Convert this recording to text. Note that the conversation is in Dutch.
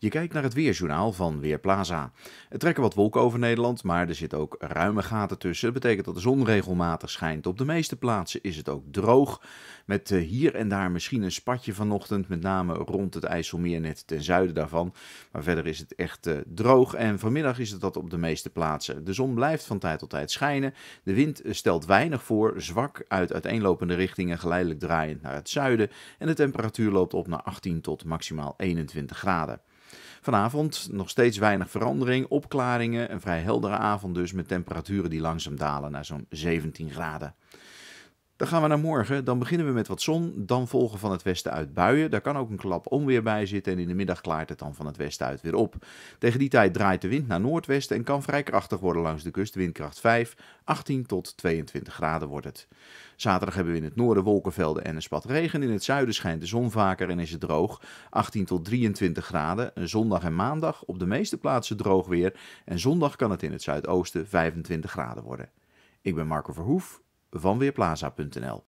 Je kijkt naar het weerjournaal van Weerplaza. Er trekken wat wolken over Nederland, maar er zit ook ruime gaten tussen. Dat betekent dat de zon regelmatig schijnt. Op de meeste plaatsen is het ook droog, met eh, hier en daar misschien een spatje vanochtend, met name rond het IJsselmeer net ten zuiden daarvan. Maar verder is het echt eh, droog en vanmiddag is het dat op de meeste plaatsen. De zon blijft van tijd tot tijd schijnen. De wind eh, stelt weinig voor, zwak uit uiteenlopende richtingen, geleidelijk draaiend naar het zuiden. En de temperatuur loopt op naar 18 tot maximaal 21 graden. Vanavond nog steeds weinig verandering, opklaringen, een vrij heldere avond dus met temperaturen die langzaam dalen naar zo'n 17 graden. Dan gaan we naar morgen. Dan beginnen we met wat zon. Dan volgen van het westen uit buien. Daar kan ook een klap onweer bij zitten. En in de middag klaart het dan van het westen uit weer op. Tegen die tijd draait de wind naar noordwesten en kan vrij krachtig worden langs de kust. Windkracht 5, 18 tot 22 graden wordt het. Zaterdag hebben we in het noorden wolkenvelden en een spat regen. In het zuiden schijnt de zon vaker en is het droog. 18 tot 23 graden. Zondag en maandag op de meeste plaatsen droog weer. En zondag kan het in het zuidoosten 25 graden worden. Ik ben Marco Verhoef van Weerplaza.nl.